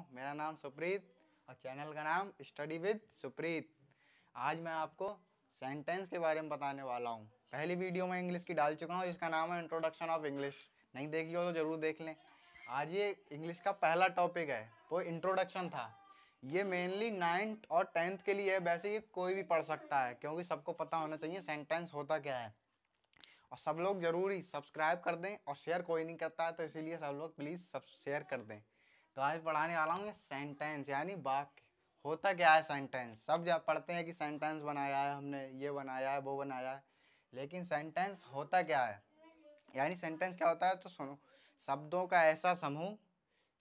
हूँ मेरा नाम सुप्रीत और चैनल का नाम स्टडी विद सुप्रीत आज मैं आपको सेंटेंस के बारे में बताने वाला हूँ पहली वीडियो मैं इंग्लिश की डाल चुका हूँ जिसका नाम है इंट्रोडक्शन ऑफ इंग्लिश नहीं देखी हो तो ज़रूर देख लें आज ये इंग्लिश का पहला टॉपिक है वो इंट्रोडक्शन था ये मेनली नाइन्थ और टेंथ के लिए है वैसे ये कोई भी पढ़ सकता है क्योंकि सबको पता होना चाहिए सेंटेंस होता क्या है और सब लोग ज़रूरी सब्सक्राइब कर दें और शेयर कोई नहीं करता है तो इसीलिए सब लोग प्लीज़ सब शेयर कर दें तो आज पढ़ाने वाला हूँ ये सेंटेंस यानी वाक्य होता क्या है सेंटेंस सब जब पढ़ते हैं कि सेंटेंस बनाया है हमने ये बनाया है वो बनाया है लेकिन सेंटेंस होता क्या है यानी सेंटेंस क्या होता है तो सुनो शब्दों का ऐसा समूह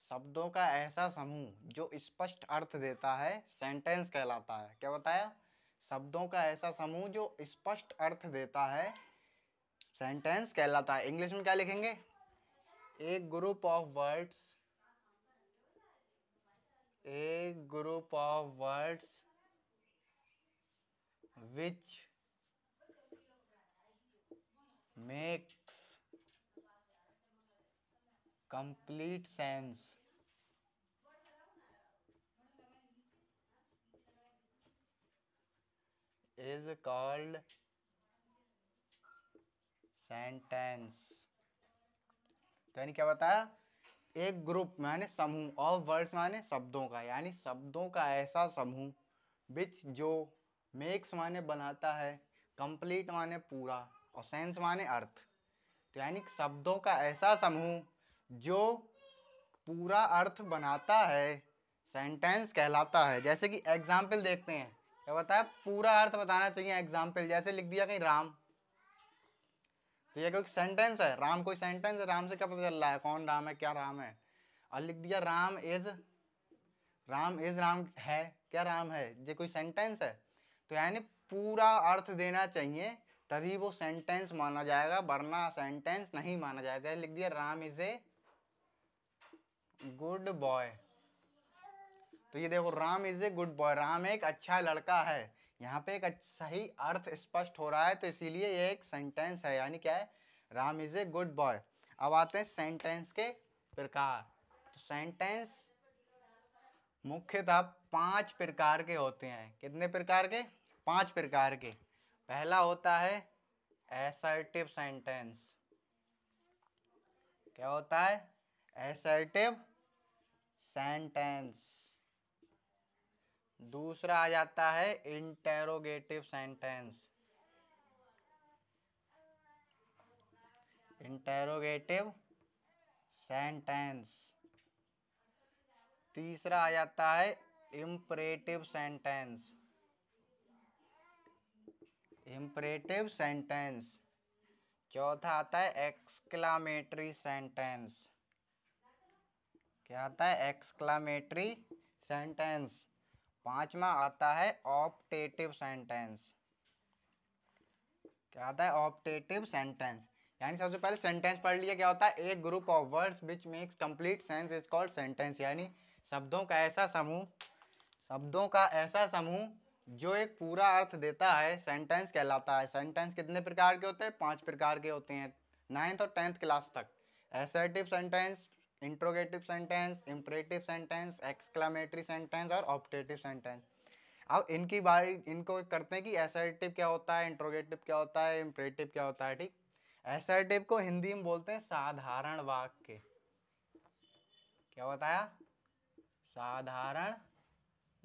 शब्दों का ऐसा समूह जो स्पष्ट अर्थ देता है सेंटेंस कहलाता है क्या बताया शब्दों का ऐसा समूह जो स्पष्ट अर्थ देता है सेंटेंस कहलाता है इंग्लिश में क्या लिखेंगे एक group of words a group of words which makes complete sense is called sentence तो यानी क्या बताया एक ग्रुप माने समूह ऑफ वर्ड्स माने शब्दों का यानी शब्दों का ऐसा समूह बिच जो मेक्स माने बनाता है कंप्लीट माने पूरा और सेंस माने अर्थ तो यानी शब्दों का ऐसा समूह जो पूरा अर्थ बनाता है सेंटेंस कहलाता है जैसे कि एग्जाम्पल देखते हैं क्या बताया पूरा अर्थ बताना चाहिए एग्जाम्पल जैसे लिख दिया कहीं राम तो ये कोई सेंटेंस है राम कोई सेंटेंस है राम से क्या पता चल रहा है कौन राम है क्या राम है और लिख दिया राम इज राम इज राम है क्या राम है ये कोई सेंटेंस है तो यानी पूरा अर्थ देना चाहिए तभी वो सेंटेंस माना जाएगा वरना सेंटेंस नहीं माना जाएगा लिख दिया Ram is a good boy तो ये देखो Ram is a good boy Ram एक अच्छा लड़का है यहाँ पे एक सही अर्थ स्पष्ट हो रहा है तो इसीलिए ये एक सेंटेंस है यानी क्या है Ram is a good boy अब आते हैं सेंटेंस के प्रकार तो सेंटेंस मुख्यतः पांच प्रकार के होते हैं कितने प्रकार के पांच प्रकार के पहला होता है एसर्टिव सेंटेंस क्या होता है एसर्टिव सेंटेंस दूसरा आ जाता है इंटेरोगेटिव सेंटेंस इंटेरोगेटिव सेंटेंस तीसरा आ जाता है इम्परेटिव सेंटेंस इम्परेटिव सेंटेंस चौथा आता है एक्सक्लामेटरी सेंटेंस क्या आता है एक्सक्लामेटरी सेंटेंस पांचवा आता है ऑप्टेटिव सेंटेंस क्या आता है ऑप्टेटिव सेंटेंस यानी सबसे पहले सेंटेंस पढ़ लिया क्या होता है एक group of words which makes complete sense is called sentence यानी शब्दों का ऐसा समूह शब्दों का ऐसा समूह जो एक पूरा अर्थ देता है सेंटेंस कहलाता है सेंटेंस कितने प्रकार के होते हैं पांच प्रकार के होते हैं नाइन्थ और टेंथ क्लास तक assertive sentence interrogative sentence imperative sentence exclamatory sentence और ऑप्टेटिव सेंटेंस अब इनकी बारी इनको करते हैं कि एसर्टिव क्या होता है इंट्रोगेटिव क्या होता है इम्परेटिव क्या होता है ठीक एसर्टिव को हिंदी में बोलते हैं साधारण वाक्य क्या बताया साधारण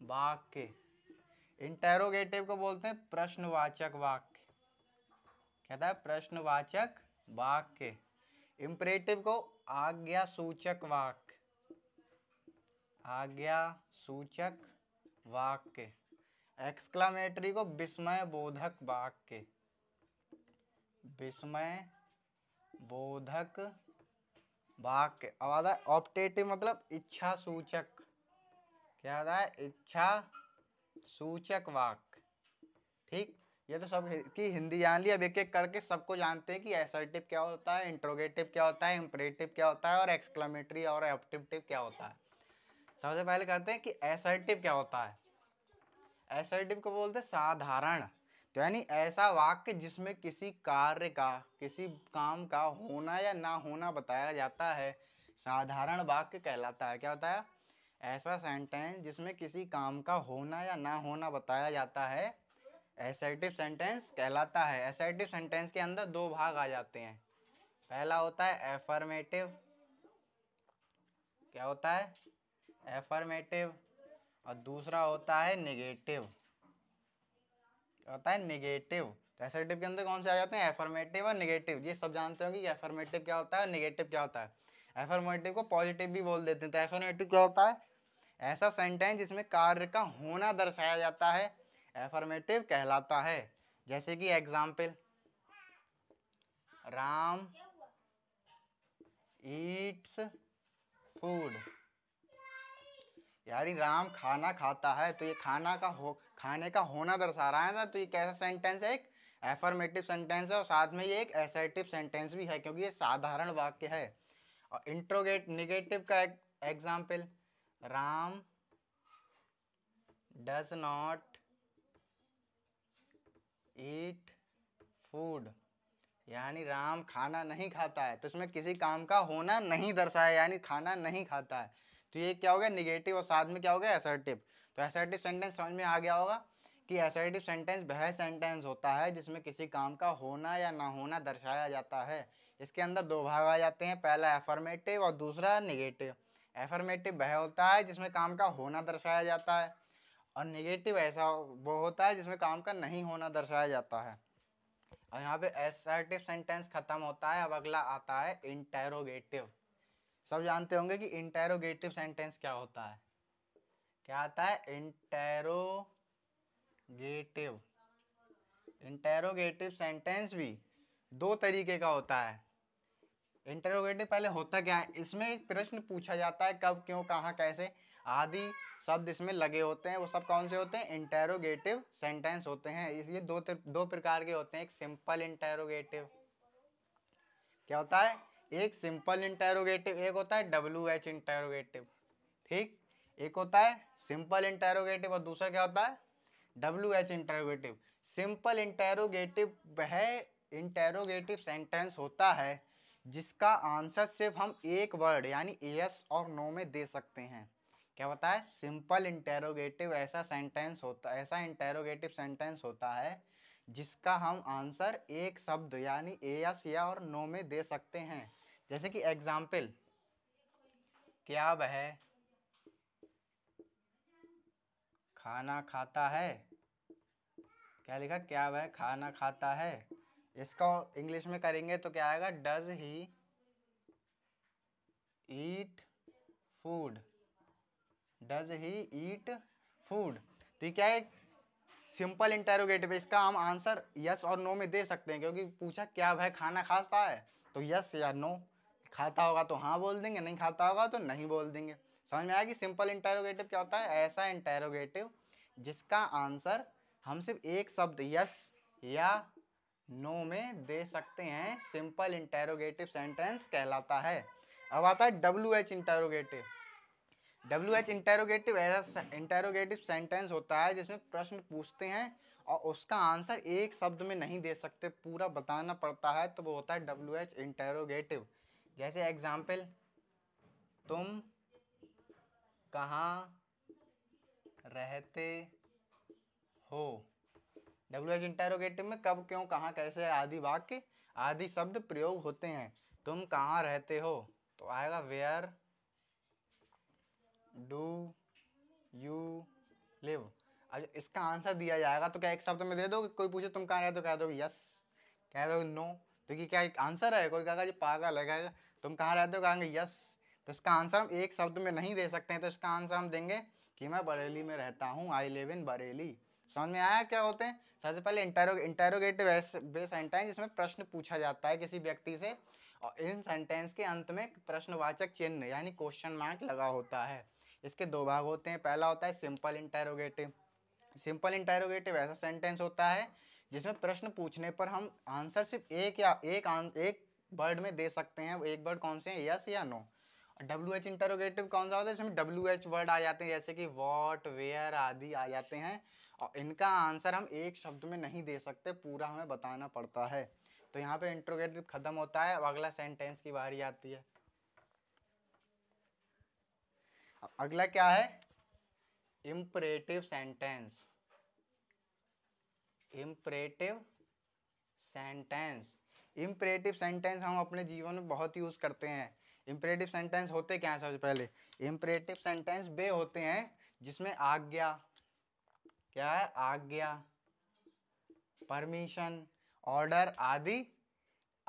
वाक्य इंटेरोगेटिव को बोलते हैं प्रश्नवाचक वाक्य कहता है प्रश्नवाचक वाक्य इम्परेटिव को आज्ञा सूचक वाक्य आज्ञा सूचक वाक्य एक्सक्लामेटरी को विस्मय बोधक वाक्य विस्मय बोधक वाक्य अब आता है ऑप्टेटिव मतलब इच्छा सूचक क्या आता है इच्छा सूचक वाक्य ठीक ये तो सब की हिंदी जान ली अब एक एक करके सबको जानते हैं कि एसर्टिव क्या होता है इंट्रोगेटिव क्या होता है इम्परेटिव क्या होता है और एक्सक्लामेटरी और एप्टिवटिव क्या होता है सबसे पहले करते हैं कि एसर्टिव क्या होता है एसर्टिव को बोलते हैं साधारण तो यानी ऐसा वाक्य जिसमें किसी कार्य का किसी काम का होना या ना होना बताया जाता है साधारण वाक्य कहलाता है क्या होता है ऐसा सेंटेंस जिसमें किसी काम का होना या ना होना बताया जाता है एसर्टिव सेंटेंस कहलाता है एसर्टिव सेंटेंस के अंदर दो भाग आ जाते हैं पहला होता है एफर्मेटिव क्या होता है एफर्मेटिव और दूसरा होता है निगेटिव क्या होता है निगेटिव तो एसर्टिव के अंदर कौन से आ जाते हैं एफर्मेटिव और निगेटिव ये सब जानते होंगे कि एफर्मेटिव क्या होता है निगेटिव क्या होता है एफर्मेटिव को पॉजिटिव भी बोल देते हैं तो एफर्मेटिव क्या होता है ऐसा सेंटेंस जिसमें कार्य का होना दर्शाया जाता है एफर्मेटिव कहलाता है जैसे कि एग्जाम्पल राम ईट्स फूड यार राम खाना खाता है तो ये खाना का हो खाने का होना दर्शा रहा है ना तो ये कैसा सेंटेंस है एक एफर्मेटिव सेंटेंस है और साथ में ये एक एसर्टिव सेंटेंस भी है क्योंकि ये साधारण वाक्य है और इंट्रोगेट निगेटिव का एक example Ram does not eat food यानी राम खाना नहीं खाता है तो इसमें किसी काम का होना नहीं दर्शाया यानी खाना नहीं खाता है तो ये क्या हो गया निगेटिव और साथ में क्या हो गया एसर्टिव तो एसर्टिव सेंटेंस समझ में आ गया होगा कि एसर्टिव सेंटेंस वह सेंटेंस होता है जिसमें किसी काम का होना या ना होना दर्शाया जाता है इसके अंदर दो भाग आ जाते हैं पहला एफर्मेटिव और दूसरा निगेटिव एफर्मेटिव वह होता है जिसमें काम का होना दर्शाया जाता है और निगेटिव ऐसा वो होता है जिसमें काम का नहीं होना दर्शाया जाता है और यहाँ पे एसर्टिव सेंटेंस ख़त्म होता है अब अगला आता है इंटेरोगेटिव सब जानते होंगे कि इंटेरोगेटिव सेंटेंस क्या होता है क्या आता है इंटेरोगेटिव इंटेरोगेटिव सेंटेंस भी दो तरीके का होता है इंटेरोगेटिव पहले होता क्या है इसमें प्रश्न पूछा जाता है कब क्यों कहाँ कैसे आदि शब्द इसमें लगे होते हैं वो सब कौन से होते हैं इंटेरोगेटिव सेंटेंस होते हैं इसलिए दो दो प्रकार के होते हैं एक सिंपल इंटेरोगेटिव क्या होता है एक सिंपल इंटेरोगेटिव एक होता है डब्ल्यू एच इंटेरोगेटिव ठीक एक होता है सिंपल इंटेरोगेटिव और दूसरा क्या होता है W H interrogative simple interrogative वह इंटेरोगेटिव सेंटेंस होता है जिसका आंसर सिर्फ हम एक वर्ड यानी एस और नो में दे सकते हैं क्या होता है सिंपल इंटेरोगेटिव ऐसा सेंटेंस होता ऐसा इंटेरोगेटिव सेंटेंस होता है जिसका हम आंसर एक शब्द यानी ए या या और नो में दे सकते हैं जैसे कि एग्जाम्पल क्या वह खाना खाता है क्या लिखा क्या वह खाना खाता है इसका इंग्लिश में करेंगे तो क्या आएगा does he eat food does he eat food तो क्या है सिंपल इंटेरोगेटिव इसका हम आंसर यस और नो में दे सकते हैं क्योंकि पूछा क्या भाई खाना खाता है तो यस या नो खाता होगा तो हाँ बोल देंगे नहीं खाता होगा तो नहीं बोल देंगे समझ में आया कि सिंपल इंटेरोगेटिव क्या होता है ऐसा इंटेरोगेटिव जिसका आंसर हम सिर्फ एक शब्द यस या नो में दे सकते हैं सिंपल इंटेरोगेटिव सेंटेंस कहलाता है अब आता है W H interrogative W H interrogative ऐसा इंटेरोगेटिव सेंटेंस होता है जिसमें प्रश्न पूछते हैं और उसका आंसर एक शब्द में नहीं दे सकते पूरा बताना पड़ता है तो वो होता है डब्ल्यू एच इंटेरोगेटिव जैसे एग्जाम्पल तुम कहाँ रहते हो डब्ल्यू एच इंटेरोगेटिव में कब क्यों कहाँ कैसे आदि वाक्य आदि शब्द प्रयोग होते हैं तुम कहाँ रहते हो तो आएगा वेयर डू यू लिव अब इसका आंसर दिया जाएगा तो क्या एक शब्द में दे दोगे कोई पूछे तुम कहाँ रहे तो कह दो यस कह दो नो तो क्योंकि क्या एक आंसर है कोई कहेगा जी पागल है कहेगा तुम कहाँ रहते हो कहेंगे यस तो इसका आंसर हम एक शब्द में नहीं दे सकते हैं तो इसका आंसर हम देंगे कि मैं बरेली में रहता हूँ आई लिव इन बरेली समझ में आया क्या होते हैं सबसे पहले इंटेरोग इंटेरोगेटिव वे सेंटेंस जिसमें प्रश्न पूछा जाता है किसी व्यक्ति से और इन सेंटेंस के अंत में प्रश्नवाचक चिन्ह यानी क्वेश्चन मार्क लगा होता है इसके दो भाग होते हैं पहला होता है सिंपल इंटेरोगेटिव सिंपल इंटेरोगेटिव ऐसा सेंटेंस होता है जिसमें प्रश्न पूछने पर हम आंसर सिर्फ एक या एक एक वर्ड में दे सकते हैं एक वर्ड कौन से हैं यस या नो डब्ल्यू एच इंटरोगेटिव कौन सा होता है जिसमें डब्ल्यू एच वर्ड आ जाते हैं जैसे कि वॉट वेयर आदि आ जाते हैं और इनका आंसर हम एक शब्द में नहीं दे सकते पूरा हमें बताना पड़ता है तो यहाँ पे इंटरोगेटिव ख़त्म होता है अब अगला सेंटेंस की बारी आती है अगला क्या है imperative sentence imperative sentence imperative sentence हम अपने जीवन में बहुत यूज़ करते हैं इम्परेटिव सेंटेंस होते क्या हैं सबसे पहले इम्परेटिव सेंटेंस वे होते हैं जिसमें आज्ञा क्या है आज्ञा परमिशन ऑर्डर आदि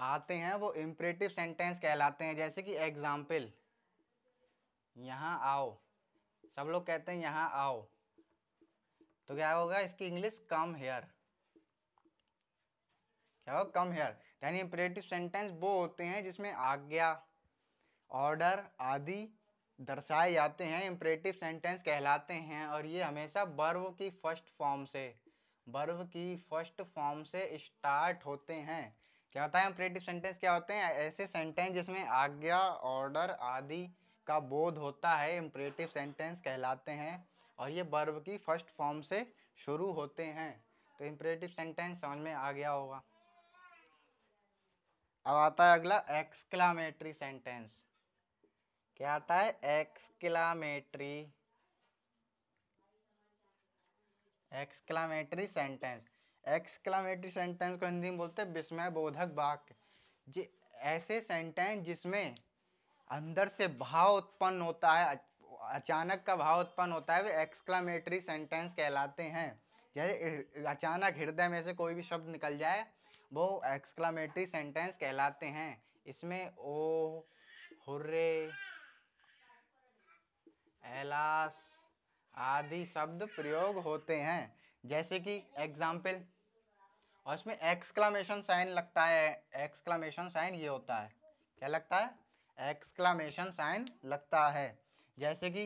आते हैं वो इम्परेटिव सेंटेंस कहलाते हैं जैसे कि एग्जाम्पल यहाँ आओ सब लोग कहते हैं यहाँ आओ तो क्या होगा इसकी इंग्लिश कम हेयर क्या होगा कम हेयर यानी इंपरेटिव सेंटेंस वो होते हैं जिसमें आज्ञा ऑर्डर आदि दर्शाए जाते हैं इंपरेटिव सेंटेंस कहलाते हैं और ये हमेशा बर्व की फर्स्ट फॉर्म से बर्व की फर्स्ट फॉर्म से स्टार्ट होते हैं क्या होता है इम्परेटिव सेंटेंस क्या होते हैं ऐसे सेंटेंस जिसमें आज्ञा ऑर्डर आदि का बोध होता है इम्परेटिव सेंटेंस कहलाते हैं और ये बर्ब की फर्स्ट फॉर्म से शुरू होते हैं तो इम्परेटिव सेंटेंस समझ में आ गया होगा अब आता है अगला एक्सक्लामेटरी सेंटेंस क्या आता है exclamatory exclamatory sentence exclamatory sentence को हिंदी में बोलते हैं विस्मय बोधक वाक्य ऐसे सेंटेंस जिसमें अंदर से भाव उत्पन्न होता है अचानक का भाव उत्पन्न होता है वे एक्सक्लामेटरी सेंटेंस कहलाते हैं जैसे अचानक हृदय में से कोई भी शब्द निकल जाए वो एक्सक्लामेटरी सेंटेंस कहलाते हैं इसमें ओ हुर्रे एलास आदि शब्द प्रयोग होते हैं जैसे कि एग्जाम्पल और इसमें एक्सक्लामेशन साइन लगता है एक्सक्लामेशन साइन ये होता है क्या लगता है एक्सक्लामेशन साइन लगता है जैसे कि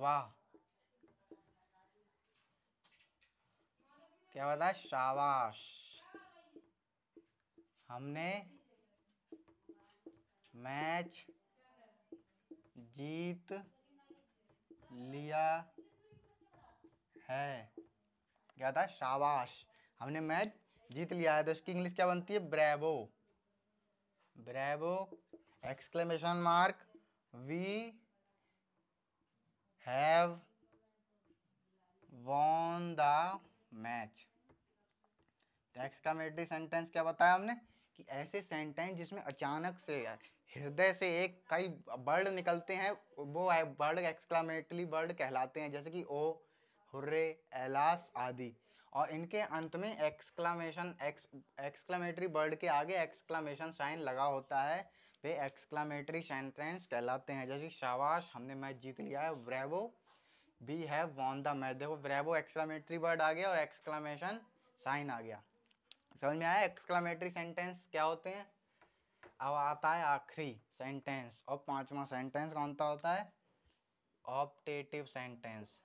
वाह क्या बता शाबाश हमने मैच जीत लिया है क्या था शाबाश हमने मैच जीत लिया है तो इसकी इंग्लिश क्या बनती है bravo bravo exclamation mark we have won the match exclamatory sentence क्या बताया हमने कि ऐसे सेंटेंस जिसमें अचानक से हृदय से एक कई वर्ड निकलते हैं वो वर्ड एक्सक्लामेटली वर्ड कहलाते हैं जैसे कि ओ हुर्रे एलास आदि और इनके अंत में एक्सक्लामेशन एक्स एक्सक्लामेटरी वर्ड के आगे एक्सक्लामेशन साइन लगा होता है वे एक्सक्लामेटरी सेंटेंस कहलाते हैं जैसे शाबाश हमने मैच जीत लिया है bravo we have won the match देखो ब्रेवो एक्सक्लामेटरी वर्ड आ गया और एक्सक्लामेशन साइन आ गया समझ में आया एक्सक्लामेटरी सेंटेंस क्या होते हैं अब आता है आखिरी सेंटेंस और पांचवा सेंटेंस कौन सा होता है ऑप्टेटिव सेंटेंस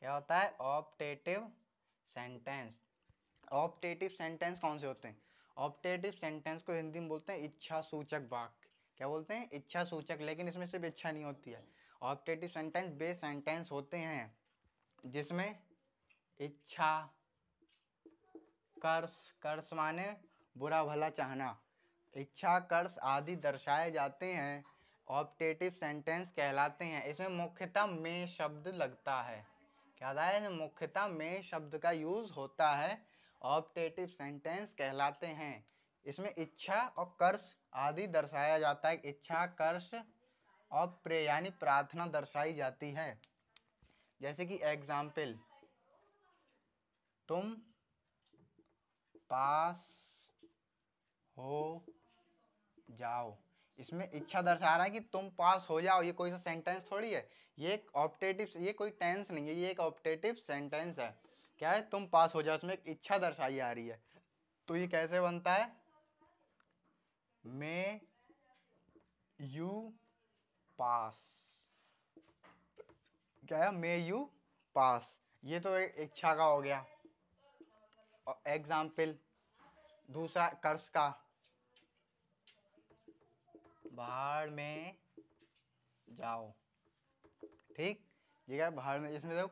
क्या होता है ऑप्टेटिव सेंटेंस ऑप्टेटिव सेंटेंस कौन से होते हैं ऑप्टेटिव सेंटेंस को हिंदी में बोलते हैं इच्छा सूचक वाक्य क्या बोलते हैं इच्छा सूचक लेकिन इसमें सिर्फ इच्छा नहीं होती है ऑप्टेटिव सेंटेंस बे सेंटेंस होते हैं जिसमें इच्छा कर्स कर्स माने बुरा भला चाहना इच्छा कर्स आदि दर्शाए जाते हैं ऑप्टेटिव सेंटेंस कहलाते हैं इसमें मुख्यतः में शब्द लगता है याद है मुख्यतः में शब्द का यूज़ होता है ऑप्टेटिव सेंटेंस कहलाते हैं इसमें इच्छा और कर्ष आदि दर्शाया जाता है इच्छा कर्ष और प्रे यानी प्रार्थना दर्शाई जाती है जैसे कि एग्जाम्पल तुम पास हो जाओ इसमें इच्छा दर्शा रहा है कि तुम पास हो जाओ ये कोई सा सेंटेंस थोड़ी है ये एक ऑप्टेटिव ये कोई टेंस नहीं है ये एक ऑप्टेटिव सेंटेंस है क्या है तुम पास हो जाओ इसमें एक इच्छा दर्शाई आ रही है तो ये कैसे बनता है मे यू पास क्या है मे यू पास ये तो एक इच्छा का हो गया और एग्जाम्पल दूसरा कर्ज का भाड़ में जाओ ठीक ये क्या भाड़ में इसमें देखो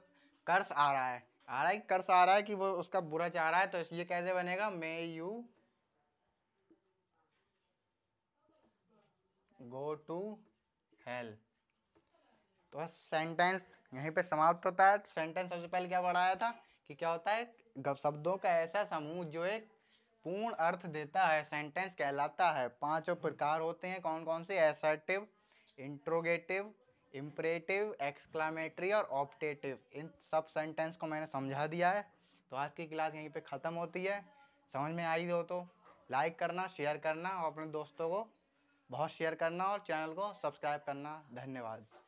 कर्स आ रहा है आ रहा है कर्स आ रहा है कि वो उसका बुरा चाह रहा है तो ये कैसे बनेगा may you go to hell तो बस सेंटेंस यहीं पे समाप्त होता है सेंटेंस सबसे पहले क्या बढ़ाया था कि क्या होता है शब्दों का ऐसा समूह जो एक पूर्ण अर्थ देता है सेंटेंस कहलाता है पांचों हम्म। प्रकार होते हैं कौन कौन से एसर्टिव इंट्रोगेटिव इम्परेटिव एक्सक्लामेटरी और ऑप्टेटिव इन सब सेंटेंस को मैंने समझा दिया है तो आज की क्लास यहीं पे ख़त्म होती है समझ में आई हो तो लाइक करना शेयर करना और अपने दोस्तों को बहुत शेयर करना और चैनल को सब्सक्राइब करना धन्यवाद